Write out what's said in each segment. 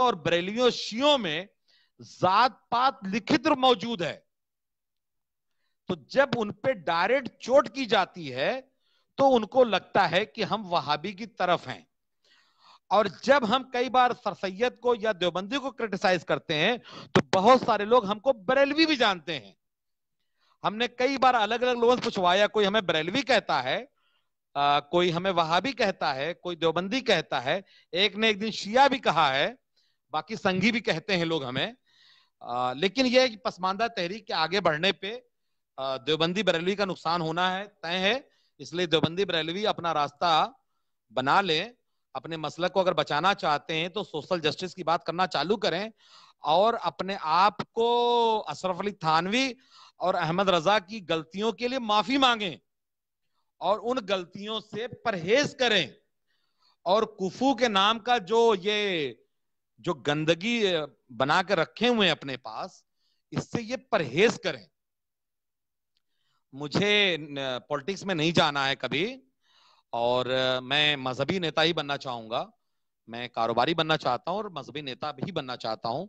और बरेलियों शियों में जात पात लिखित मौजूद है तो जब उन पे डायरेक्ट चोट की जाती है तो उनको लगता है कि हम वहाबी की तरफ हैं और जब हम कई बार सर सैयद को या देवबंदी को क्रिटिसाइज करते हैं तो बहुत सारे लोग हमको बरेलवी भी जानते हैं हमने कई बार अलग अलग लोगों से पूछवाया कोई हमें बरेलवी कहता है आ, कोई हमें वहाबी कहता है कोई देवबंदी कहता है एक ने एक दिन शिया भी कहा है बाकी संघी भी कहते हैं लोग हमें आ, लेकिन यह कि पसमानदा तहरीक के आगे बढ़ने पे देवबंदी बरेलवी का नुकसान होना है तय है इसलिए देवबंदी बरेलवी अपना रास्ता बना ले अपने मसल को अगर बचाना चाहते हैं तो सोशल जस्टिस की बात करना चालू करें और अपने आप को अशरफ अली थानवी और अहमद रजा की गलतियों के लिए माफी मांगे और उन गलतियों से परहेज करें और कुफू के नाम का जो ये जो गंदगी बना कर रखे हुए हैं अपने पास इससे ये परहेज करें मुझे पॉलिटिक्स में नहीं जाना है कभी और मैं मजहबी नेता ही बनना चाहूंगा मैं कारोबारी बनना चाहता हूं और मजहबी नेता भी बनना चाहता हूं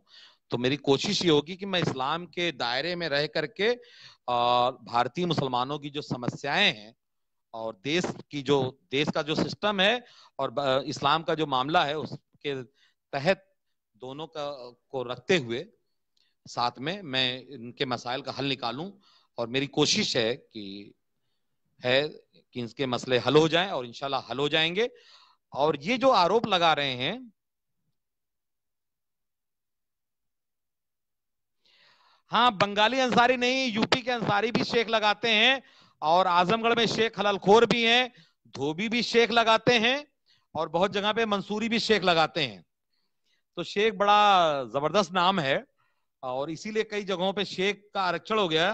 तो मेरी कोशिश ये होगी कि मैं इस्लाम के दायरे में रह करके भारतीय मुसलमानों की जो समस्याएं हैं और देश की जो देश का जो सिस्टम है और इस्लाम का जो मामला है उसके तहत दोनों का को रखते हुए साथ में मैं इनके मसाइल का हल निकालूं और मेरी कोशिश है कि है कि इनके मसले हल हो जाएं और इंशाल्लाह हल हो जाएंगे और ये जो आरोप लगा रहे हैं हाँ बंगाली अंसारी नहीं यूपी के अंसारी भी शेख लगाते हैं और आजमगढ़ में शेख हललखोर भी हैं धोबी भी शेख लगाते हैं और बहुत जगह पे मंसूरी भी शेख लगाते हैं तो शेख बड़ा जबरदस्त नाम है और इसीलिए कई जगहों पे शेख का आरक्षण हो गया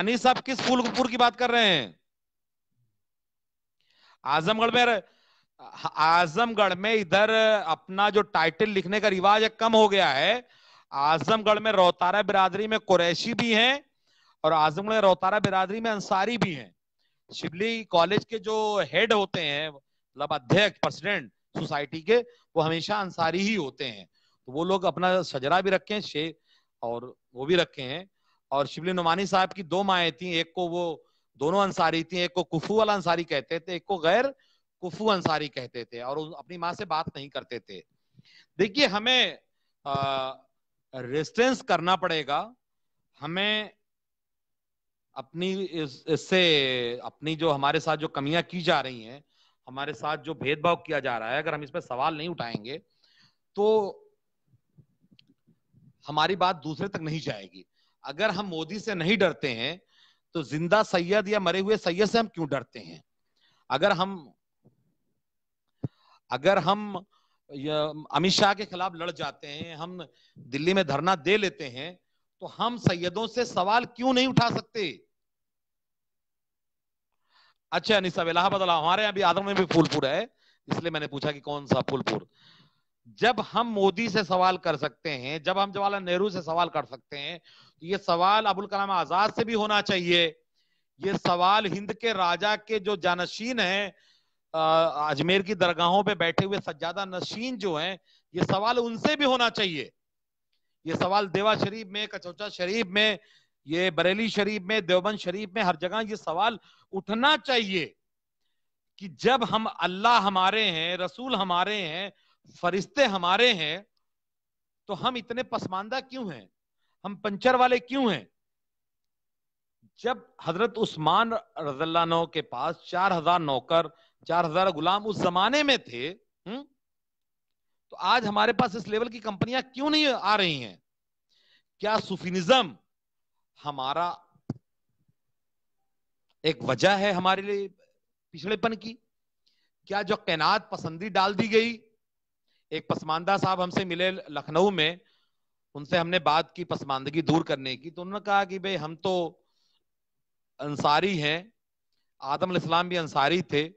अनिस साहब किस फूलपुर की बात कर रहे हैं आजमगढ़ में आजमगढ़ में इधर अपना जो टाइटल लिखने का रिवाज कम हो गया है आजमगढ़ में रोहतारा बिरादरी में कुरैशी भी हैं और आजमगढ़ में रोहतारा बिरादरी में अंसारी भी हैं शिवली कॉलेज के जो हेड होते हैं मतलब अध्यक्ष प्रेसिडेंट सोसाइटी के वो हमेशा अंसारी ही होते हैं तो वो लोग अपना सजरा भी रखे हैं शे और वो भी रखे हैं और शिवली नुमानी साहब की दो माए थी एक को वो दोनों अंसारी थी एक को कुफू वाला अंसारी कहते थे एक को गैर कुफू अंसारी कहते थे और अपनी माँ से बात नहीं करते थे देखिए हमें आ, रेस्टेंस करना पड़ेगा हमें अपनी इससे अपनी जो हमारे साथ जो कमियां की जा रही हैं हमारे साथ जो भेदभाव किया जा रहा है अगर हम इस पर सवाल नहीं उठाएंगे तो हमारी बात दूसरे तक नहीं जाएगी अगर हम मोदी से नहीं डरते हैं तो जिंदा सैयद या मरे हुए सैयद से हम क्यों डरते हैं अगर हम अगर हम अमित शाह के खिलाफ लड़ जाते हैं हम दिल्ली में धरना दे लेते हैं तो हम सैयदों से सवाल क्यों नहीं उठा सकते अच्छा निसाब इलाहाबाद हमारे यहां भी आदम में भी फूलपुर है इसलिए मैंने पूछा कि कौन सा फूलपुर जब हम मोदी से सवाल कर सकते हैं जब हम जवाहरलाल नेहरू से सवाल कर सकते हैं तो ये सवाल अबुल कलाम आजाद से भी होना चाहिए ये सवाल हिंद के राजा के जो जानशीन है अजमेर की दरगाहों पे बैठे हुए सज्जादा नशीन जो हैं ये सवाल उनसे भी होना चाहिए ये सवाल देवा शरीफ में कचौचा शरीफ में ये बरेली शरीफ में देवबंद शरीफ में हर जगह ये सवाल उठना चाहिए कि जब हम अल्लाह हमारे हैं रसूल हमारे हैं फरिश्ते हमारे हैं तो हम इतने पसमानदा क्यों हैं हम पंचर वाले क्यों हैं जब हजरत उस्मान रजल्ला के पास चार हजार नौकर चार हजार गुलाम उस जमाने में थे तो आज हमारे पास इस लेवल की कंपनियां क्यों नहीं आ रही हैं क्या सुफिनिज्म हमारा एक वजह है हमारे लिए पिछड़ेपन की क्या जो कैनात पसंदी डाल दी गई एक पसमानदा साहब हमसे मिले लखनऊ में उनसे हमने बात की पसमानदगी दूर करने की तो उन्होंने कहा कि भाई हम तो अंसारी हैं आदम इस्लाम भी अंसारी थे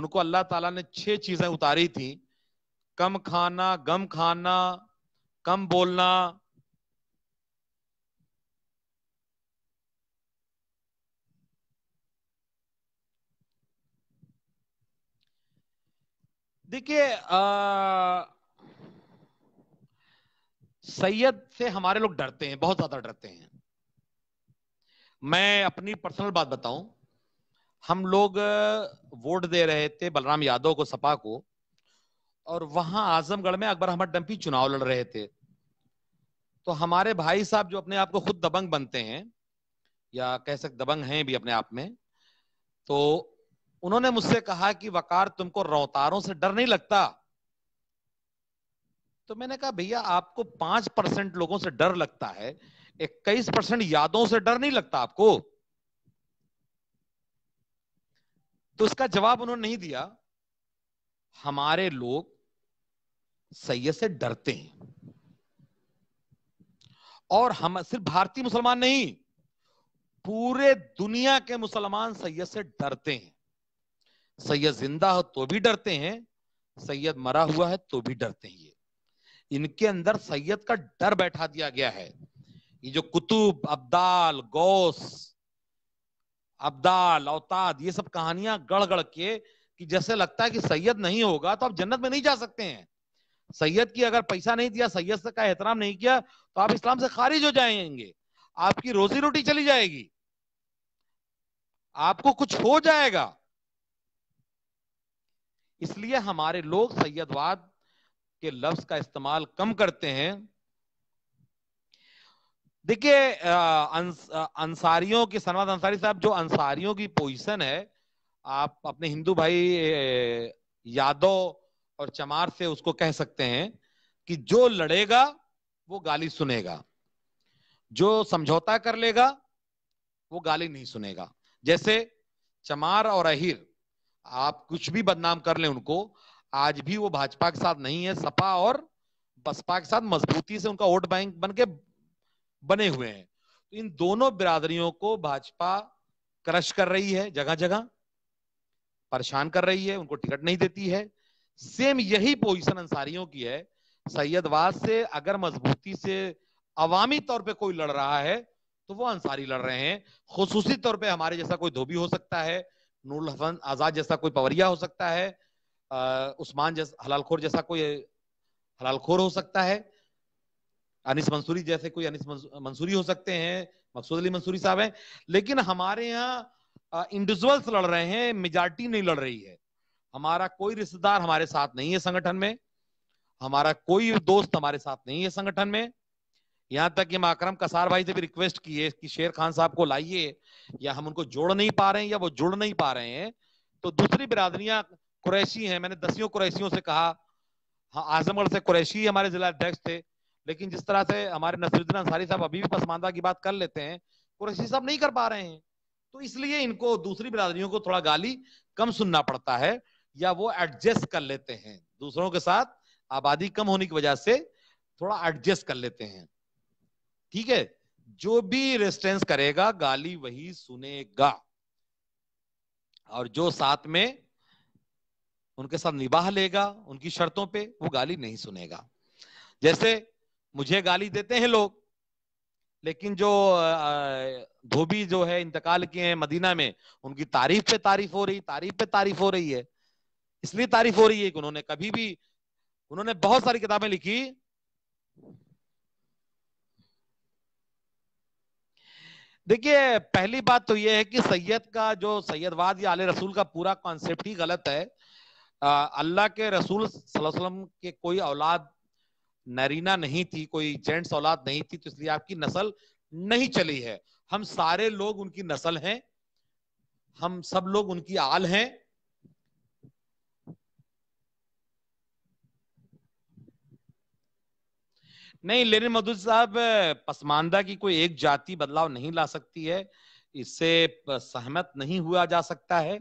उनको अल्लाह ताला ने छह चीजें उतारी थी कम खाना गम खाना कम बोलना देखिए सैयद से हमारे लोग डरते हैं बहुत ज्यादा डरते हैं मैं अपनी पर्सनल बात बताऊं हम लोग वोट दे रहे थे बलराम यादव को सपा को और वहां आजमगढ़ में अकबर अहमद डम्पी चुनाव लड़ रहे थे तो हमारे भाई साहब जो अपने आप को खुद दबंग बनते हैं या कह सकते दबंग हैं भी अपने आप में तो उन्होंने मुझसे कहा कि वकार तुमको रोतारों से डर नहीं लगता तो मैंने कहा भैया आपको पांच परसेंट लोगों से डर लगता है इक्कीस परसेंट यादों से डर नहीं लगता आपको तो उसका जवाब उन्होंने नहीं दिया हमारे लोग सैयद से डरते हैं और हम सिर्फ भारतीय मुसलमान नहीं पूरे दुनिया के मुसलमान सैयद से डरते हैं सैयद जिंदा हो तो भी डरते हैं सैयद मरा हुआ है तो भी डरते हैं ये इनके अंदर सैयद का डर बैठा दिया गया है ये जो कुतुब अब्दाल गौस अब्दाल औताद ये सब कहानियां गड़गड़ के कि जैसे लगता है कि सैयद नहीं होगा तो आप जन्नत में नहीं जा सकते हैं सैयद की अगर पैसा नहीं दिया सैयद का एहतराम नहीं किया तो आप इस्लाम से खारिज हो जाएंगे आपकी रोजी रोटी चली जाएगी आपको कुछ हो जाएगा इसलिए हमारे लोग सैयदवाद के लफ्ज का इस्तेमाल कम करते हैं देखिए अंसारियों की सनवाद अंसारी साहब जो अंसारियों की पोजीशन है आप अपने हिंदू भाई यादव और चमार से उसको कह सकते हैं कि जो लड़ेगा वो गाली सुनेगा जो समझौता कर लेगा वो गाली नहीं सुनेगा जैसे चमार और अहिर आप कुछ भी बदनाम कर ले उनको आज भी वो भाजपा के साथ नहीं है सपा और बसपा के साथ मजबूती से उनका वोट बैंक बन के बने हुए हैं तो इन दोनों बिरादरियों को भाजपा क्रश कर रही है जगह जगह परेशान कर रही है उनको टिकट नहीं देती है सेम यही पोजीशन अंसारियों की है सैयदवाद से अगर मजबूती से अवामी तौर पे कोई लड़ रहा है तो वो अंसारी लड़ रहे हैं खसूसी तौर पे हमारे जैसा कोई धोबी हो सकता है नूरुल हसन आजाद जैसा कोई पवरिया हो सकता है आ, उस्मान जैसा हलालखोर जैसा कोई हलालखोर हो सकता है अनिस मंसूरी जैसे कोई अनिस मंसूरी हो सकते हैं मकसूद अली मंसूरी साहब हैं लेकिन हमारे यहाँ इंडिविजुअल्स लड़ रहे हैं मेजॉरिटी नहीं लड़ रही है हमारा कोई रिश्तेदार हमारे साथ नहीं है संगठन में हमारा कोई दोस्त हमारे साथ नहीं है संगठन में यहाँ तक कि माकरम कसार भाई से भी रिक्वेस्ट की है कि शेर खान साहब को लाइए या हम उनको जोड़ नहीं पा रहे हैं या वो जुड़ नहीं पा रहे हैं तो दूसरी बिरादरियां कुरैशी हैं मैंने दसियों कुरैशियों से कहा हाँ आजमगढ़ से कुरैशी हमारे जिला अध्यक्ष थे लेकिन जिस तरह से हमारे नसरुद्दीन अंसारी साहब अभी भी पसमानदा की बात कर लेते हैं कुरैशी साहब नहीं कर पा रहे हैं तो इसलिए इनको दूसरी बिरादरियों को थोड़ा गाली कम सुनना पड़ता है या वो एडजस्ट कर लेते हैं दूसरों के साथ आबादी कम होने की वजह से थोड़ा एडजस्ट कर लेते हैं ठीक है जो भी रेस्टेंस करेगा गाली वही सुनेगा और जो साथ में उनके साथ निभा लेगा उनकी शर्तों पे वो गाली नहीं सुनेगा जैसे मुझे गाली देते हैं लोग लेकिन जो धोबी जो है इंतकाल किए हैं मदीना में उनकी तारीफ पे तारीफ हो रही तारीफ पे तारीफ हो रही है इसलिए तारीफ हो रही है कि उन्होंने कभी भी उन्होंने बहुत सारी किताबें लिखी देखिए पहली बात तो यह है कि सैयद का जो सैयदवाद या आले रसूल का पूरा कॉन्सेप्ट ही गलत है अल्लाह के रसूल वसल्लम के कोई औलाद नरीना नहीं थी कोई जेंट्स औलाद नहीं थी तो इसलिए आपकी नस्ल नहीं चली है हम सारे लोग उनकी नस्ल हैं हम सब लोग उनकी आल हैं नहीं लेकिन मधु साहब पसमानदा की कोई एक जाति बदलाव नहीं ला सकती है इससे सहमत नहीं हुआ जा सकता है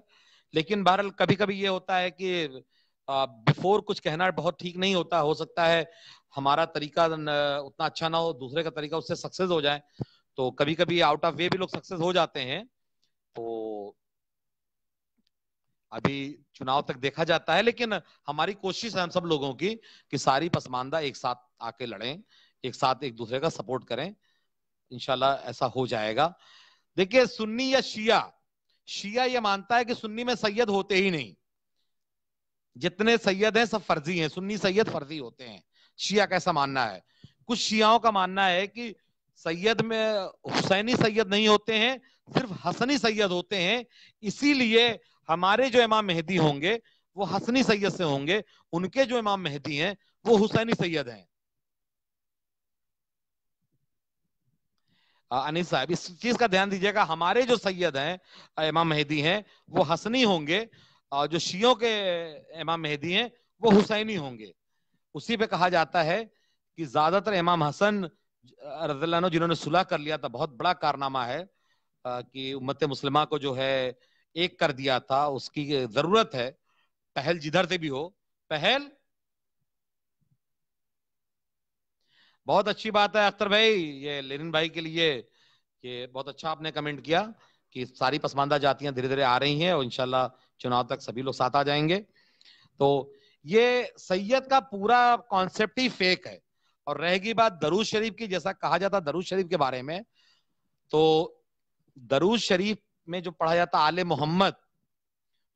लेकिन बहरहाल कभी कभी ये होता है कि बिफोर कुछ कहना बहुत ठीक नहीं होता हो सकता है हमारा तरीका उतना अच्छा ना हो दूसरे का तरीका उससे सक्सेस हो जाए तो कभी कभी आउट ऑफ वे भी लोग सक्सेस हो जाते हैं तो अभी चुनाव तक देखा जाता है लेकिन हमारी कोशिश है हम सब लोगों की कि सारी पसमानदा एक साथ आके लड़ें एक साथ एक दूसरे का सपोर्ट करें इनशाला ऐसा हो जाएगा देखिए सुन्नी या शिया शिया ये मानता है कि सुन्नी में सैयद होते ही नहीं जितने सैयद हैं सब फर्जी हैं सुन्नी सैयद फर्जी होते हैं शिया कैसा मानना है कुछ शियाओं का मानना है कि सैयद में हुसैनी सैयद नहीं होते हैं सिर्फ हसनी सैयद होते हैं इसीलिए हमारे जो इमाम मेहदी होंगे वो हसनी सैयद से होंगे उनके जो इमाम मेहदी हैं वो हुसैनी सैयद हैं अनिस साहब इस चीज का ध्यान दीजिएगा हमारे जो सैयद हैं इमाम मेहदी हैं वो हसनी होंगे और जो शियों के इमाम मेहदी हैं वो हुसैनी होंगे उसी पे कहा जाता है कि ज्यादातर इमाम हसन रजल्ला जिन्होंने सुलह कर लिया था बहुत बड़ा कारनामा है कि उम्मत मुसलमा को जो है एक कर दिया था उसकी जरूरत है पहल जिधर से भी हो पहल बहुत अच्छी बात है अख्तर भाई ये लेनिन भाई के लिए कि बहुत अच्छा आपने कमेंट किया कि सारी पसमानदा जातियां धीरे धीरे आ रही हैं और इनशाला चुनाव तक सभी लोग साथ आ जाएंगे तो ये सैयद का पूरा कॉन्सेप्ट ही फेक है और रहेगी बात दरूज शरीफ की जैसा कहा जाता दरूज शरीफ के बारे में तो दरूज शरीफ में जो पढ़ा जाता आले मोहम्मद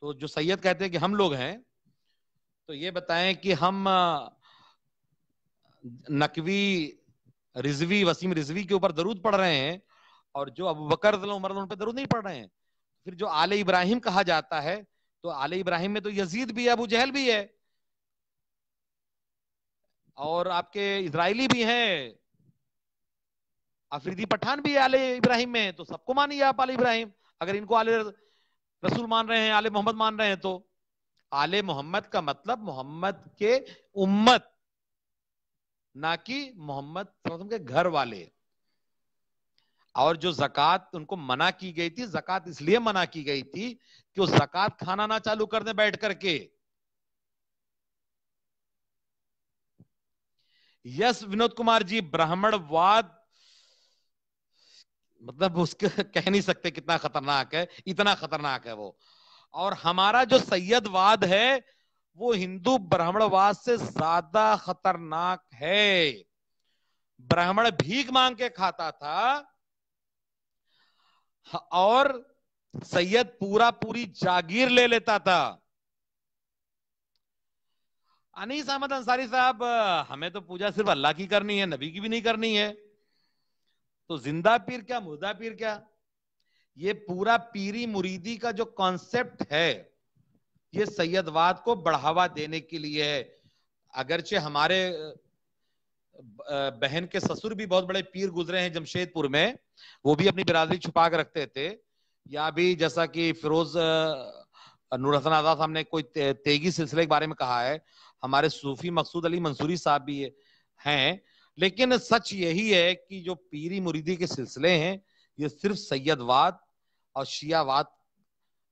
तो जो सैयद कहते हैं कि हम लोग हैं तो ये बताएं कि हम नकवी रिजवी वसीम रिजवी के ऊपर दरूद पढ़ रहे हैं और जो अब बकर उमर उन पर दरूद नहीं पढ़ रहे हैं फिर जो आले इब्राहिम कहा जाता है तो आले इब्राहिम में तो यजीद भी है अबू जहल भी है और आपके इसराइली भी हैं अफरीदी पठान भी है आले इब्राहिम में तो सबको मानिए आप आले इब्राहिम अगर इनको आले रसूल मान रहे हैं आले मोहम्मद मान रहे हैं तो आले मोहम्मद का मतलब मोहम्मद के उम्मत ना कि मोहम्मद के घर वाले और जो जकत उनको मना की गई थी जक़ात इसलिए मना की गई थी कि वो जकत खाना ना चालू कर दे बैठ करके यस विनोद कुमार जी ब्राह्मणवाद मतलब उसके कह नहीं सकते कितना खतरनाक है इतना खतरनाक है वो और हमारा जो सैयदवाद है वो हिंदू ब्राह्मणवाद से ज्यादा खतरनाक है ब्राह्मण भीख मांग के खाता था और सैयद पूरा पूरी जागीर ले लेता था अनीस अहमद अंसारी साहब हमें तो पूजा सिर्फ अल्लाह की करनी है नबी की भी नहीं करनी है तो जिंदा पीर क्या मुर्दा पीर क्या ये पूरा पीरी मुरीदी का जो कॉन्सेप्ट है ये सैयदवाद को बढ़ावा देने के लिए है अगरचे हमारे बहन के ससुर भी बहुत बड़े पीर गुजरे हैं जमशेदपुर में वो भी अपनी बिरादरी छुपा के रखते थे या भी जैसा कि फिरोज नूर हसन आजाद साहब ने कोई तेगी सिलसिले के बारे में कहा है हमारे सूफी मकसूद अली मंसूरी साहब भी हैं लेकिन सच यही है कि जो पीरी मुरीदी के सिलसिले हैं ये सिर्फ सैयदवाद और शियावाद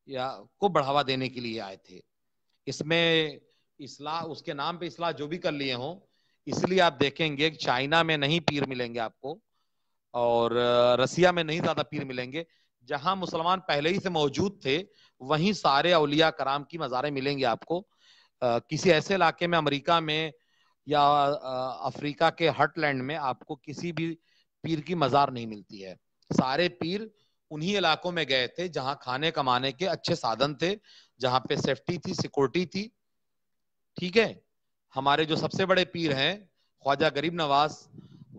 या को बढ़ावा देने के लिए आए थे इसमें इसलाह उसके नाम पे इसलाह जो भी कर लिए हों इसलिए आप देखेंगे चाइना में नहीं पीर मिलेंगे आपको और रसिया में नहीं ज्यादा पीर मिलेंगे जहां मुसलमान पहले ही से मौजूद थे वहीं सारे अलिया कराम की मज़ारे मिलेंगे आपको आ, किसी ऐसे इलाके में अमेरिका में या अफ्रीका के हटलैंड में आपको किसी भी पीर की मजार नहीं मिलती है सारे पीर उन्हीं इलाकों में गए थे जहां खाने कमाने के अच्छे साधन थे जहां पे सेफ्टी थी सिक्योरिटी थी ठीक है हमारे जो सबसे बड़े पीर हैं ख्वाजा गरीब नवाज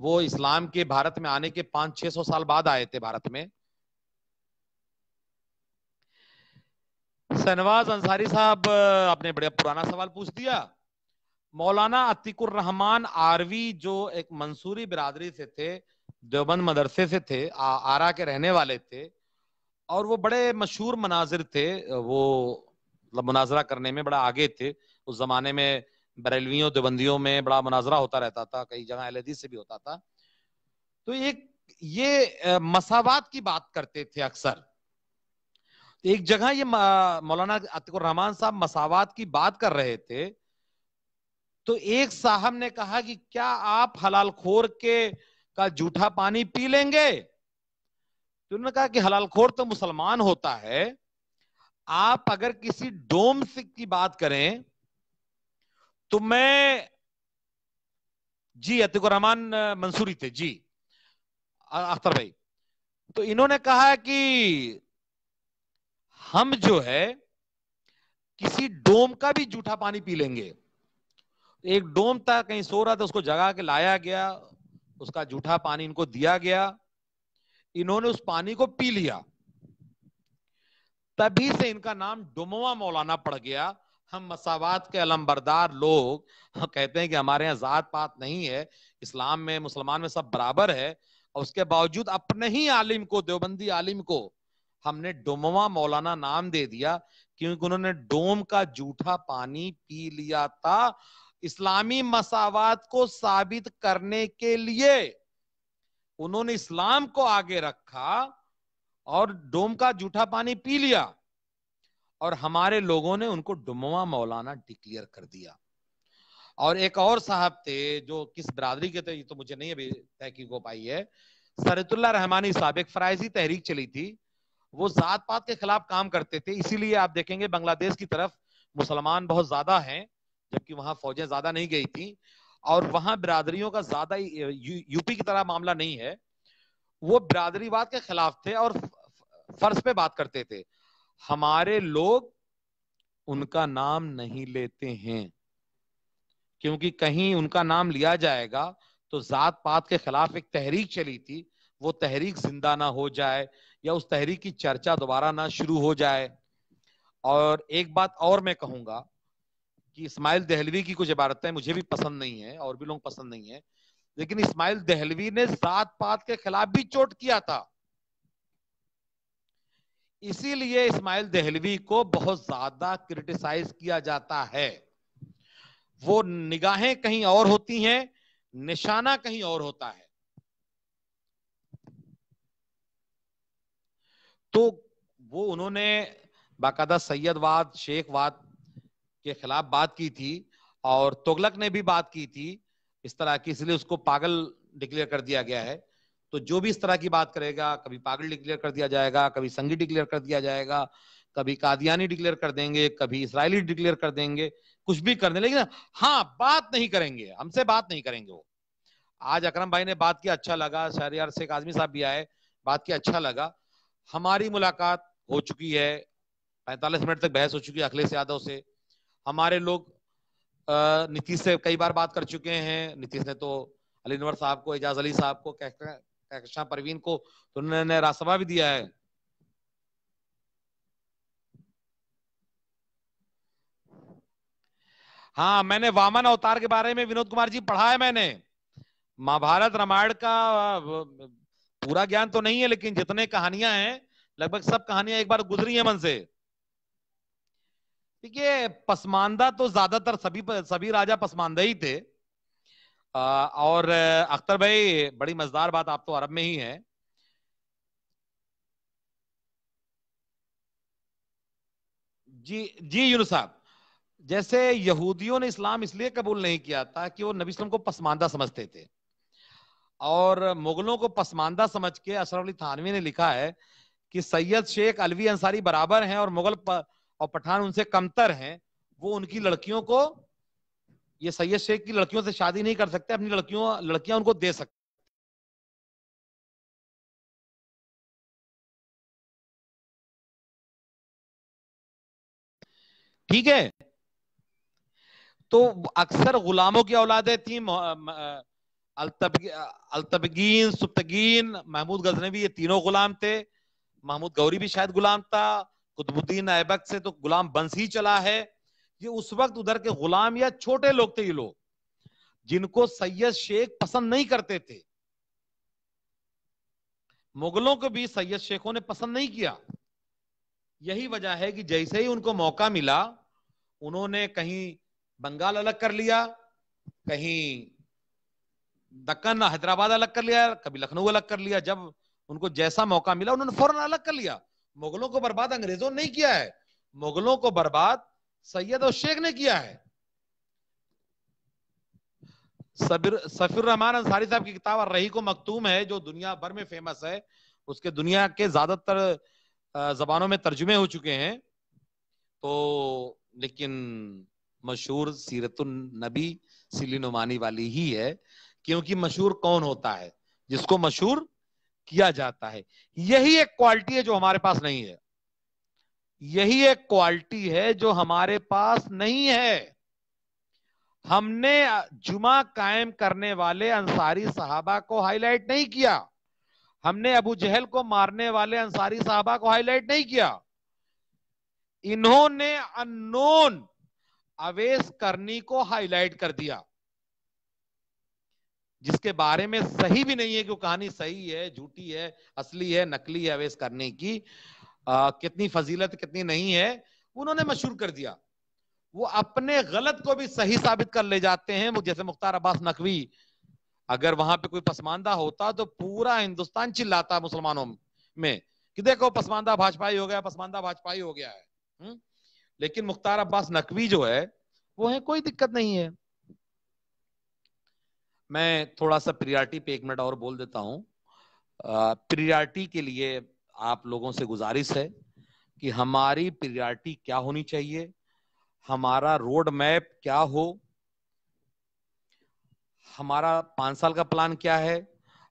वो इस्लाम के भारत में आने के पांच छह सौ साल बाद आए थे भारत में शहनवाज अंसारी साहब आपने बड़ा पुराना सवाल पूछ दिया मौलाना अतिकुर रहमान आरवी जो एक मंसूरी बिरादरी से थे देवबंद मदरसे से थे आ, आरा के रहने वाले थे और वो बड़े मशहूर मनाजिर थे वो मतलब मुनाजरा करने में बड़ा आगे थे उस जमाने में बरेलवियों देवबंदियों में बड़ा मुनाजरा होता रहता था कई जगह एल से भी होता था तो एक ये मसावात की बात करते थे अक्सर एक जगह ये मौलाना अतिकुर रहमान साहब मसावात की बात कर रहे थे तो एक साहब ने कहा कि क्या आप हलाल खोर के का जूठा पानी पी लेंगे तो उन्होंने कहा कि हलाल खोर तो मुसलमान होता है आप अगर किसी डोम की बात करें तो मैं जी अतिकुर रहमान मंसूरी थे जी अख्तर भाई तो इन्होंने कहा कि हम जो है किसी डोम का भी जूठा पानी पी लेंगे एक डोम था कहीं सो रहा था उसको जगा के लाया गया उसका जूठा पानी इनको दिया गया इन्होंने उस पानी को पी लिया तभी से इनका नाम डुमवा मौलाना पड़ गया हम मसावात के अलमबरदार लोग कहते हैं कि हमारे यहाँ जात पात नहीं है इस्लाम में मुसलमान में सब बराबर है और उसके बावजूद अपने ही आलिम को देवबंदी आलिम को हमने डोमवा मौलाना नाम दे दिया क्योंकि उन्होंने डोम का जूठा पानी पी लिया था इस्लामी मसावत को साबित करने के लिए उन्होंने इस्लाम को आगे रखा और डोम का जूठा पानी पी लिया और हमारे लोगों ने उनको डुमवा मौलाना डिक्लेयर कर दिया और एक और साहब थे जो किस बरादरी के थे ये तो मुझे नहीं अभी तहकीक हो पाई है सरतुल्ला रहमानी साहब एक फराइजी तहरीक चली थी वो जात पात के खिलाफ काम करते थे इसीलिए आप देखेंगे बांग्लादेश की तरफ मुसलमान बहुत ज्यादा हैं जबकि वहां फौजें ज्यादा नहीं गई थी और वहां बिरादरियों का ज्यादा यूपी की तरह मामला नहीं है वो बिरादरीवाद के खिलाफ थे और फर्ज पे बात करते थे हमारे लोग उनका नाम नहीं लेते हैं क्योंकि कहीं उनका नाम लिया जाएगा तो जात पात के खिलाफ एक तहरीक चली थी वो तहरीक जिंदा ना हो जाए या उस तहरीक की चर्चा दोबारा ना शुरू हो जाए और एक बात और मैं कहूंगा कि इस्माइल दहलवी की कुछ इबारतें मुझे भी पसंद नहीं है और भी लोग पसंद नहीं है लेकिन इस्माइल दहलवी ने जात पात के खिलाफ भी चोट किया था इसीलिए इस्माइल दहलवी को बहुत ज्यादा क्रिटिसाइज किया जाता है वो निगाहें कहीं और होती हैं निशाना कहीं और होता है तो वो उन्होंने बाकायदा सैयदवाद शेखवाद के खिलाफ बात की थी और तुगलक ने भी बात की थी इस तरह की इसलिए उसको पागल डिक्लेयर कर दिया गया है तो जो भी इस तरह की बात करेगा कभी पागल डिक्लेयर कर दिया जाएगा कभी संगी डिक्लेयर कर दिया जाएगा कभी कादियानी डिक्लेयर कर देंगे कभी इसराइली डिक्लेयर कर देंगे कुछ भी कर देंगे लेकिन हाँ बात नहीं करेंगे हमसे बात नहीं करेंगे वो आज अकरम भाई ने बात की अच्छा लगा शहरियार शेख आजमी साहब भी आए बात की अच्छा लगा हमारी मुलाकात हो चुकी है पैंतालीस मिनट तक बहस हो चुकी है अखिलेश यादव से हमारे लोग नीतीश से कई बार बात कर चुके हैं नीतीश ने तो अली नवर साहब को एजाज अली साहब को कहकशा परवीन को तो उन्होंने राज्यसभा भी दिया है हाँ मैंने वामन अवतार के बारे में विनोद कुमार जी पढ़ा है मैंने महाभारत रामायण का पूरा ज्ञान तो नहीं है लेकिन जितने कहानियां हैं लगभग सब कहानियां एक बार गुजरी है मन से देखिए पसमानदा तो ज्यादातर सभी सभी राजा पसमानदा ही थे आ, और अख्तर भाई बड़ी मजेदार बात आप तो अरब में ही है जी जी यूनु साहब जैसे यहूदियों ने इस्लाम इसलिए कबूल नहीं किया था कि वो नबी वसल्लम को पसमानदा समझते थे और मुगलों को पसमानदा समझ के अशरफ अली थानवी ने लिखा है कि सैयद शेख अलवी अंसारी बराबर हैं और मुगल प, और पठान उनसे कमतर हैं वो उनकी लड़कियों को ये सैयद शेख की लड़कियों से शादी नहीं कर सकते अपनी लड़कियों लड़कियां उनको दे सकते ठीक है तो अक्सर गुलामों की औलादें थी अलतबगीन सुप्तगीन महमूद गजनबी ये तीनों गुलाम थे महमूद गौरी भी शायद गुलाम था कुतुबुद्दीन ऐबक से तो गुलाम बंस ही चला है ये उस वक्त उधर के गुलाम या छोटे लोग थे ये लोग जिनको सैयद शेख पसंद नहीं करते थे मुगलों को भी सैयद शेखों ने पसंद नहीं किया यही वजह है कि जैसे ही उनको मौका मिला उन्होंने कहीं बंगाल अलग कर लिया कहीं दक्कन हैदराबाद अलग कर लिया कभी लखनऊ अलग कर लिया जब उनको जैसा मौका मिला उन्होंने फौरन अलग कर लिया मुगलों को बर्बाद अंग्रेजों ने नहीं किया है मुगलों को बर्बाद सैयद और शेख ने किया है सफिर रहमान अंसारी साहब की किताब और रही को मकतूम है जो दुनिया भर में फेमस है उसके दुनिया के ज्यादातर जबानों में तर्जुमे हो चुके हैं तो लेकिन मशहूर सीरतुल नबी सिली नुमानी वाली ही है क्योंकि मशहूर कौन होता है जिसको मशहूर किया जाता है यही एक क्वालिटी है जो हमारे पास नहीं है यही एक क्वालिटी है जो हमारे पास नहीं है हमने जुमा कायम करने वाले अंसारी साहबा को हाईलाइट नहीं किया हमने अबू जहल को मारने वाले अंसारी साहबा को हाईलाइट नहीं किया इन्होंने अननोन अवेश करनी को हाईलाइट कर दिया जिसके बारे में सही भी नहीं है कि वो कहानी सही है झूठी है असली है नकली है अवेश करने की आ, कितनी फजीलत कितनी नहीं है उन्होंने मशहूर कर दिया वो अपने गलत को भी सही साबित कर ले जाते हैं वो जैसे मुख्तार अब्बास नकवी अगर वहां पे कोई पसमानदा होता तो पूरा हिंदुस्तान चिल्लाता मुसलमानों में कि देखो पसमानदा भाजपाई हो गया पसमानदा भाजपाई हो गया है हु? हम्म? लेकिन मुख्तार अब्बास नकवी जो है वो है कोई दिक्कत नहीं है मैं थोड़ा सा प्रियॉरिटी पे एक मिनट और बोल देता हूँ प्रियॉरिटी के लिए आप लोगों से गुजारिश है कि हमारी प्रियॉरिटी क्या होनी चाहिए हमारा रोड मैप क्या हो हमारा पांच साल का प्लान क्या है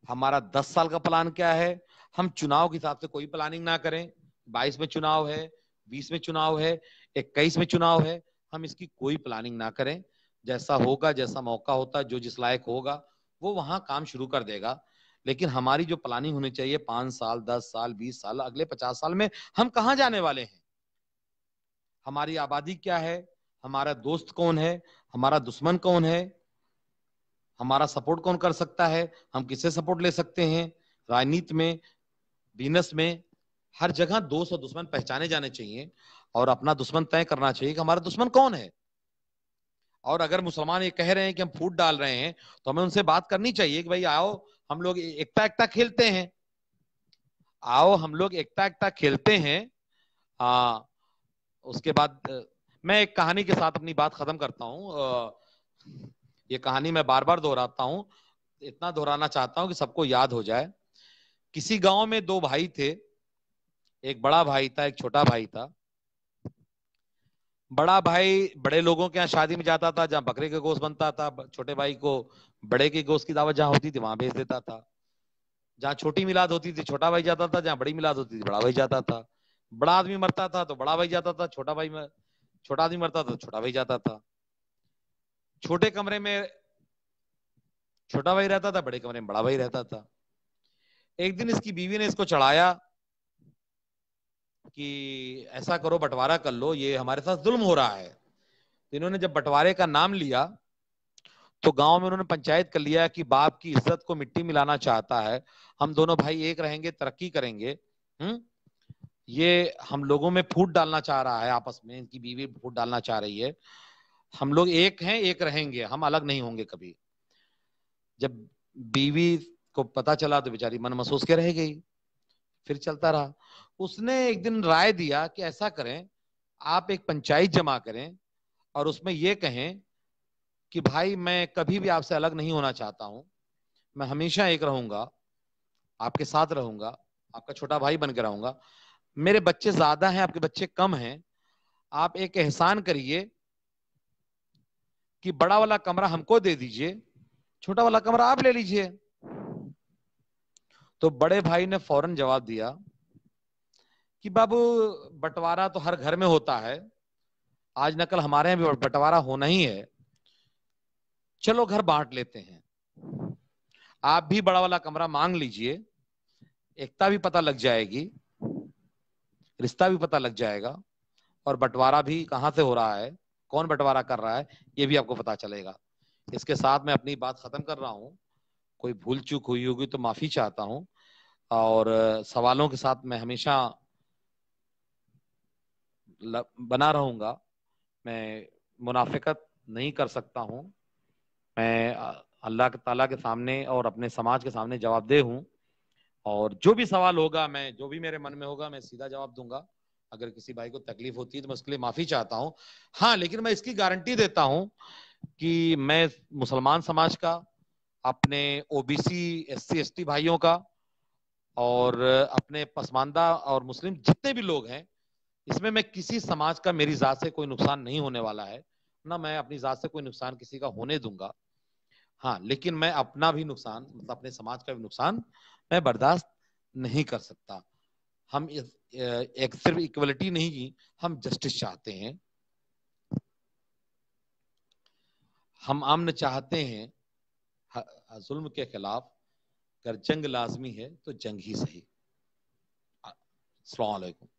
हमारा दस साल का प्लान क्या है हम चुनाव के हिसाब से कोई प्लानिंग ना करें बाईस में चुनाव है बीस में चुनाव है इक्कीस में चुनाव है हम इसकी कोई प्लानिंग ना करें जैसा होगा जैसा मौका होता है जो जिस लायक होगा वो वहाँ काम शुरू कर देगा लेकिन हमारी जो प्लानिंग होनी चाहिए पांच साल दस साल बीस साल अगले पचास साल में हम कहा जाने वाले हैं हमारी आबादी क्या है हमारा दोस्त कौन है हमारा दुश्मन कौन है हमारा सपोर्ट कौन कर सकता है हम किसे सपोर्ट ले सकते हैं राजनीति में बिजनेस में हर जगह दोस्त और दुश्मन पहचाने जाने चाहिए और अपना दुश्मन तय करना चाहिए कि हमारा दुश्मन कौन है और अगर मुसलमान ये कह रहे हैं कि हम फूट डाल रहे हैं तो हमें उनसे बात करनी चाहिए कि भाई आओ हम लोग एकता एकता खेलते हैं आओ हम लोग एकता एकता खेलते हैं आ, हाँ, उसके बाद मैं एक कहानी के साथ अपनी बात खत्म करता हूँ ये कहानी मैं बार बार दोहराता हूँ इतना दोहराना चाहता हूँ कि सबको याद हो जाए किसी गांव में दो भाई थे एक बड़ा भाई था एक छोटा भाई था बड़ा भाई बड़े लोगों के यहाँ शादी में जाता था जहाँ बकरे का गोश्त बनता था छोटे भाई को बड़े के गोश्त की दावत जहाँ होती थी वहां भेज देता था जहाँ छोटी मिलाद होती थी छोटा भाई जाता था जहाँ बड़ी मिलाद होती थी बड़ा भाई जाता था बड़ा आदमी मरता था तो बड़ा भाई जाता था छोटा भाई में छोटा आदमी मरता था तो छोटा भाई जाता था छोटे कमरे में छोटा भाई रहता था बड़े कमरे में बड़ा भाई रहता था एक दिन इसकी बीवी ने इसको चढ़ाया कि ऐसा करो बंटवारा कर लो ये हमारे साथ जुल्म हो रहा है तो इन्होंने जब बंटवारे का नाम लिया तो गांव में उन्होंने पंचायत कर लिया कि बाप की इज्जत को मिट्टी मिलाना चाहता है हम दोनों भाई एक रहेंगे तरक्की करेंगे हम्म ये हम लोगों में फूट डालना चाह रहा है आपस में इनकी बीवी फूट डालना चाह रही है हम लोग एक हैं एक रहेंगे हम अलग नहीं होंगे कभी जब बीवी को पता चला तो बेचारी मन महसूस के रह गई फिर चलता रहा उसने एक दिन राय दिया कि ऐसा करें आप एक पंचायत जमा करें और उसमें ये कहें कि भाई मैं कभी भी आपसे अलग नहीं होना चाहता हूं मैं हमेशा एक रहूंगा आपके साथ रहूंगा आपका छोटा भाई बनकर रहूंगा मेरे बच्चे ज्यादा हैं आपके बच्चे कम हैं आप एक एहसान करिए कि बड़ा वाला कमरा हमको दे दीजिए छोटा वाला कमरा आप ले लीजिए तो बड़े भाई ने फौरन जवाब दिया कि बाबू बंटवारा तो हर घर में होता है आज न कल हमारे यहां भी बंटवारा होना ही है चलो घर बांट लेते हैं आप भी बड़ा वाला कमरा मांग लीजिए एकता भी पता लग जाएगी रिश्ता भी पता लग जाएगा और बंटवारा भी कहां से हो रहा है कौन बंटवारा कर रहा है ये भी आपको पता चलेगा इसके साथ मैं अपनी बात खत्म कर रहा हूं कोई भूल चूक हुई होगी तो माफी चाहता हूं और सवालों के साथ मैं हमेशा बना रहूंगा मैं मुनाफिकत नहीं कर सकता हूं मैं अल्लाह के ताला के सामने और अपने समाज के सामने जवाबदेह हूं और जो भी सवाल होगा मैं जो भी मेरे मन में होगा मैं सीधा जवाब दूंगा अगर किसी भाई को तकलीफ होती है तो मैं उसके लिए माफी चाहता हूँ हाँ लेकिन मैं इसकी गारंटी देता हूँ कि मैं मुसलमान समाज का अपने ओबीसी एससी एसटी भाइयों का और अपने पसमानदा और मुस्लिम जितने भी लोग हैं इसमें मैं किसी समाज का मेरी जात से कोई नुकसान नहीं होने वाला है ना मैं अपनी जात से कोई नुकसान किसी का होने दूंगा हाँ लेकिन मैं अपना भी नुकसान मतलब अपने समाज का भी नुकसान मैं बर्दाश्त नहीं कर सकता हम एक सिर्फ इक्वलिटी नहीं की हम जस्टिस चाहते हैं हम आमने चाहते हैं जुल्म के खिलाफ अगर जंग लाजमी है तो जंग ही सही अलैक्म